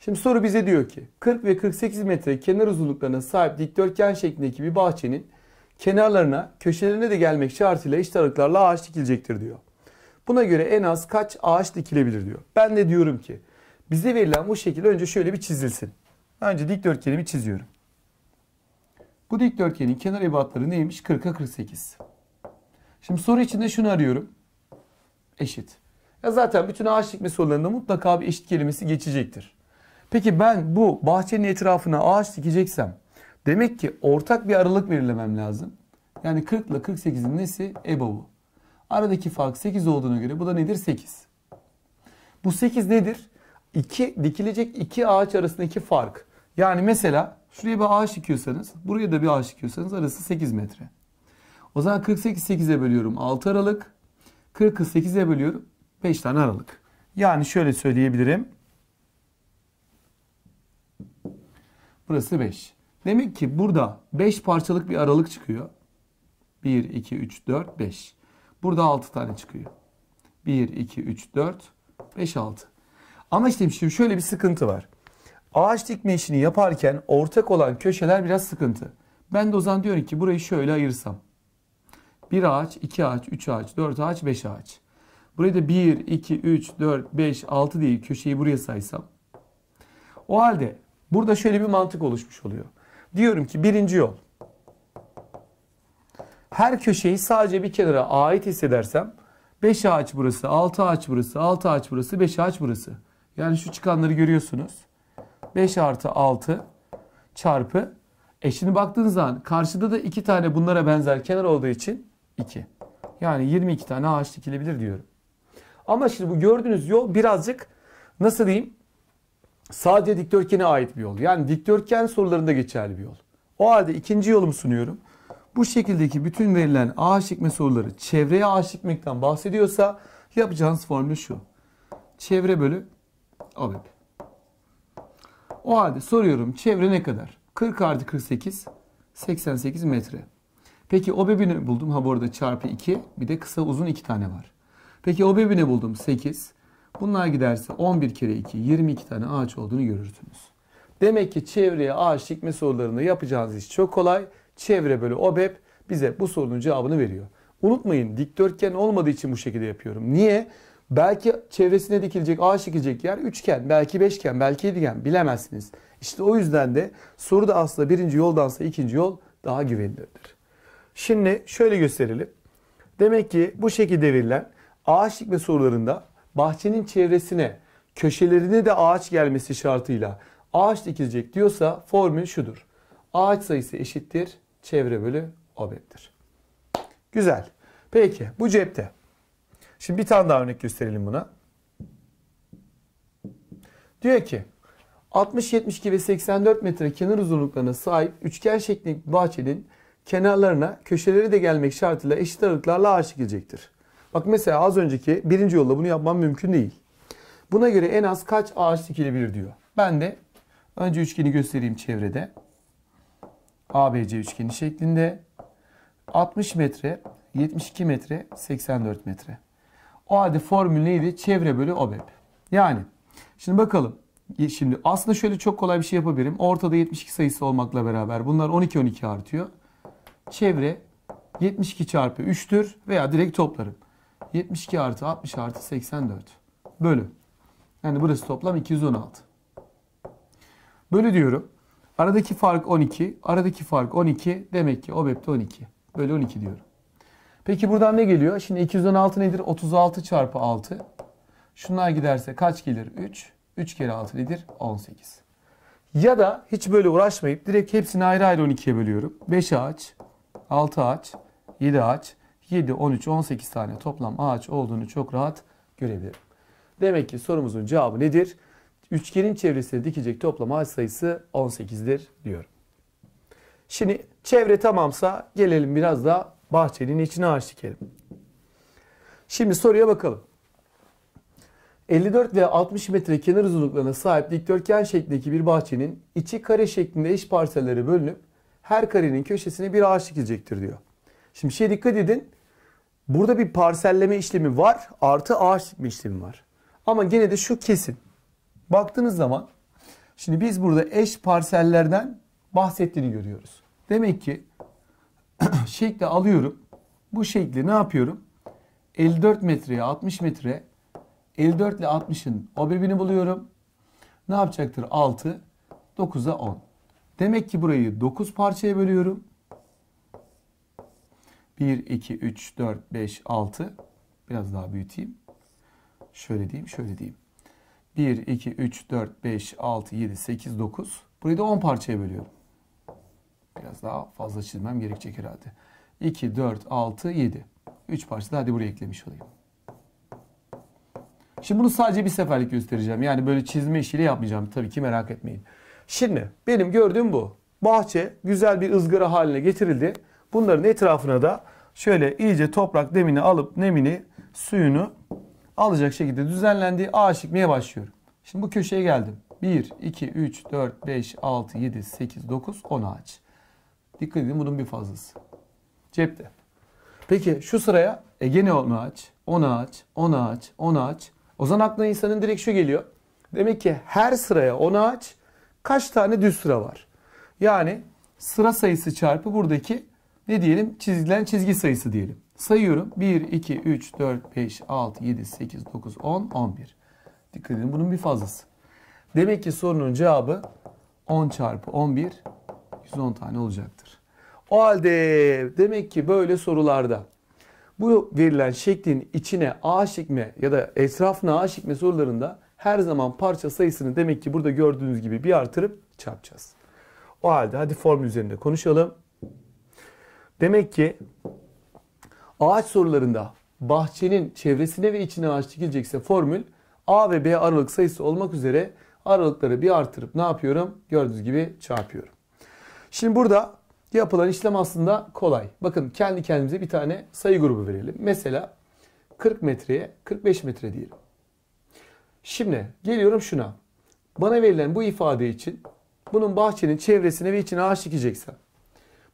A: Şimdi soru bize diyor ki 40 ve 48 metre kenar uzunluklarına sahip dikdörtgen şeklindeki bir bahçenin kenarlarına köşelerine de gelmek şartıyla eşit aralıklarla ağaç dikilecektir diyor. Buna göre en az kaç ağaç dikilebilir diyor. Ben de diyorum ki bize verilen bu şekil önce şöyle bir çizilsin. Önce dikdörtgenimi çiziyorum. Bu dikdörtgenin kenar ebatları neymiş? 40'a 48. Şimdi soru içinde şunu arıyorum. Eşit. Ya zaten bütün ağaç dikme sorularında mutlaka bir eşit kelimesi geçecektir. Peki ben bu bahçenin etrafına ağaç dikeceksem demek ki ortak bir aralık belirlemem lazım. Yani 40 ile 48'in nesi? Ebavu. Aradaki fark 8 olduğuna göre bu da nedir? 8. Bu 8 nedir? İki dikilecek iki ağaç arasındaki fark. Yani mesela şuraya bir ağaç dikiyorsanız, buraya da bir ağaç dikiyorsanız arası 8 metre. O zaman 48 8'e bölüyorum 6 aralık. 40'ı 8'e bölüyorum 5 tane aralık. Yani şöyle söyleyebilirim. Burası 5. Demek ki burada 5 parçalık bir aralık çıkıyor. 1, 2, 3, 4, 5. Burada 6 tane çıkıyor. 1, 2, 3, 4, 5, 6. Ama işte şimdi şöyle bir sıkıntı var. Ağaç dikme işini yaparken ortak olan köşeler biraz sıkıntı. Ben de o zaman diyorum ki burayı şöyle ayırsam. 1 ağaç, 2 ağaç, 3 ağaç, 4 ağaç, 5 ağaç. Burayı da 1, 2, 3, 4, 5, 6 değil köşeyi buraya saysam. O halde burada şöyle bir mantık oluşmuş oluyor. Diyorum ki birinci yol her köşeyi sadece bir kenara ait hissedersem 5 ağaç burası, 6 ağaç burası, 6 ağaç burası, 5 ağaç burası. Yani şu çıkanları görüyorsunuz. 5 artı 6 çarpı. E şimdi baktığınız zaman karşıda da 2 tane bunlara benzer kenar olduğu için 2. Yani 22 tane ağaç dikilebilir diyorum. Ama şimdi bu gördüğünüz yol birazcık nasıl diyeyim? Sadece dikdörtgene ait bir yol. Yani dikdörtgen sorularında geçerli bir yol. O halde ikinci yolumu sunuyorum bu şekildeki bütün verilen ağaç dikme soruları çevreye ağaç dikmekten bahsediyorsa yapacağınız formül şu. Çevre bölü ABEP. O halde soruyorum çevre ne kadar? 40 artı 48 88 metre. Peki OBEB'i ne buldum? Ha bu arada çarpı 2 bir de kısa uzun 2 tane var. Peki OBEB'i ne buldum? 8. Bunlar giderse 11 kere 2 22 tane ağaç olduğunu görürsünüz. Demek ki çevreye ağaç dikme sorularında yapacağınız iş çok kolay çevre bölü OBEP bize bu sorunun cevabını veriyor. Unutmayın dikdörtgen olmadığı için bu şekilde yapıyorum. Niye? Belki çevresine dikilecek, ağaç dikilecek yer üçgen, belki beşgen, belki yedigen bilemezsiniz. İşte o yüzden de soruda aslında birinci yoldansa ikinci yol daha güvenilirdir. Şimdi şöyle gösterelim. Demek ki bu şekilde verilen ağaç dikme sorularında bahçenin çevresine, köşelerine de ağaç gelmesi şartıyla ağaç dikilecek diyorsa formül şudur. Ağaç sayısı eşittir çevre bölü OBEP'tir. Güzel. Peki bu cepte. Şimdi bir tane daha örnek gösterelim buna. Diyor ki 60, 72 ve 84 metre kenar uzunluklarına sahip üçgen şeklindeki bahçenin kenarlarına köşeleri de gelmek şartıyla eşit aralıklarla ağaç dikilecektir. Bak mesela az önceki birinci yolla bunu yapmam mümkün değil. Buna göre en az kaç ağaç dikilebilir diyor. Ben de önce üçgeni göstereyim çevrede. ABC üçgeni şeklinde 60 metre, 72 metre, 84 metre. O halde formül neydi? Çevre bölü OBEP. Yani şimdi bakalım. Şimdi aslında şöyle çok kolay bir şey yapabilirim. Ortada 72 sayısı olmakla beraber bunlar 12 12 artıyor. Çevre 72 çarpı 3'tür veya direkt toplarım. 72 artı 60 artı 84 bölü. Yani burası toplam 216. Bölü diyorum. Aradaki fark 12. Aradaki fark 12. Demek ki OBEP'te 12. Böyle 12 diyorum. Peki buradan ne geliyor? Şimdi 216 nedir? 36 çarpı 6. Şunlar giderse kaç gelir? 3. 3 kere 6 nedir? 18. Ya da hiç böyle uğraşmayıp direkt hepsini ayrı ayrı 12'ye bölüyorum. 5 ağaç, 6 ağaç, 7 ağaç, 7, 13, 18 tane toplam ağaç olduğunu çok rahat görebilirim. Demek ki sorumuzun cevabı nedir? Üçgenin çevresine dikecek toplam ağaç sayısı 18'dir diyorum. Şimdi çevre tamamsa gelelim biraz da bahçenin içine ağaç dikelim. Şimdi soruya bakalım. 54 ve 60 metre kenar uzunluklarına sahip dikdörtgen şeklindeki bir bahçenin içi kare şeklinde eş parsellere bölünüp her karenin köşesine bir ağaç dikecektir diyor. Şimdi şeye dikkat edin. Burada bir parselleme işlemi var artı ağaç dikme işlemi var. Ama gene de şu kesin. Baktığınız zaman şimdi biz burada eş parsellerden bahsettiğini görüyoruz. Demek ki şekli alıyorum. Bu şekli ne yapıyorum? 54 metreye 60 metre 54 ile 60'ın OBB'ini buluyorum. Ne yapacaktır? 6 9'a 10. Demek ki burayı 9 parçaya bölüyorum. 1 2 3 4 5 6 biraz daha büyüteyim. Şöyle diyeyim, şöyle diyeyim. 1, 2, 3, 4, 5, 6, 7, 8, 9. Burayı da 10 parçaya bölüyorum. Biraz daha fazla çizmem gerekecek herhalde. 2, 4, 6, 7. 3 parça daha hadi buraya eklemiş olayım. Şimdi bunu sadece bir seferlik göstereceğim. Yani böyle çizme işiyle yapmayacağım. Tabii ki merak etmeyin. Şimdi benim gördüğüm bu. Bahçe güzel bir ızgara haline getirildi. Bunların etrafına da şöyle iyice toprak demini alıp nemini, suyunu alacak şekilde düzenlendiği A şıkkıya başlıyorum. Şimdi bu köşeye geldim. 1, 2, 3, 4, 5, 6, 7, 8, 9, 10 ağaç. Dikkat edin bunun bir fazlası. Cepte. Peki şu sıraya e gene 10 ağaç, 10 ağaç, 10 ağaç, 10 ağaç. O zaman aklına insanın direkt şu geliyor. Demek ki her sıraya 10 ağaç kaç tane düz sıra var? Yani sıra sayısı çarpı buradaki ne diyelim çizilen çizgi sayısı diyelim. Sayıyorum. 1, 2, 3, 4, 5, 6, 7, 8, 9, 10, 11. Dikkat edin bunun bir fazlası. Demek ki sorunun cevabı 10 çarpı 11, 110 tane olacaktır. O halde demek ki böyle sorularda bu verilen şeklin içine A şikme ya da esrafına A şikme sorularında her zaman parça sayısını demek ki burada gördüğünüz gibi bir artırıp çarpacağız. O halde hadi formül üzerinde konuşalım. Demek ki Ağaç sorularında bahçenin çevresine ve içine ağaç dikilecekse formül A ve B aralık sayısı olmak üzere aralıkları bir artırıp ne yapıyorum? Gördüğünüz gibi çarpıyorum. Şimdi burada yapılan işlem aslında kolay. Bakın kendi kendimize bir tane sayı grubu verelim. Mesela 40 metreye 45 metre diyelim. Şimdi geliyorum şuna. Bana verilen bu ifade için bunun bahçenin çevresine ve içine ağaç dikeceksem.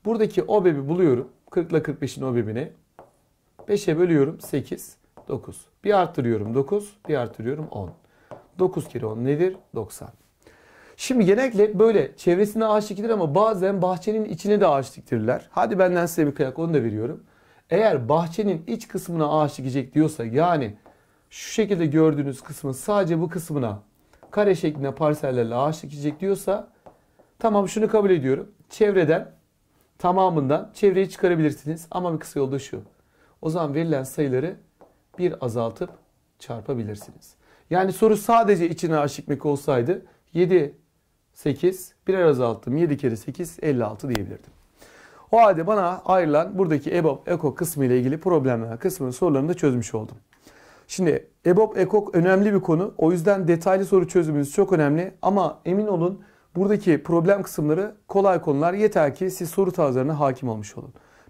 A: Buradaki o bebi buluyorum. 40 ile 45'in o bebini. 5'e bölüyorum 8, 9. Bir artırıyorum, 9, bir artırıyorum, 10. 9 kere 10 nedir? 90. Şimdi genellikle böyle çevresine ağaç dikilir ama bazen bahçenin içine de ağaç diktirirler. Hadi benden size bir kıyak onu da veriyorum. Eğer bahçenin iç kısmına ağaç dikecek diyorsa yani şu şekilde gördüğünüz kısmın sadece bu kısmına kare şeklinde parsellerle ağaç dikecek diyorsa tamam şunu kabul ediyorum. Çevreden tamamından çevreyi çıkarabilirsiniz ama bir kısa yolda şu. O zaman verilen sayıları bir azaltıp çarpabilirsiniz. Yani soru sadece içine aşıklık olsaydı 7, 8, birer azalttım. 7 kere 8, 56 diyebilirdim. O halde bana ayrılan buradaki EBOB, EKO kısmı ile ilgili problemler kısmının sorularını da çözmüş oldum. Şimdi EBOB, EKOK önemli bir konu. O yüzden detaylı soru çözümünüz çok önemli. Ama emin olun buradaki problem kısımları kolay konular. Yeter ki siz soru tarzlarına hakim olmuş olun.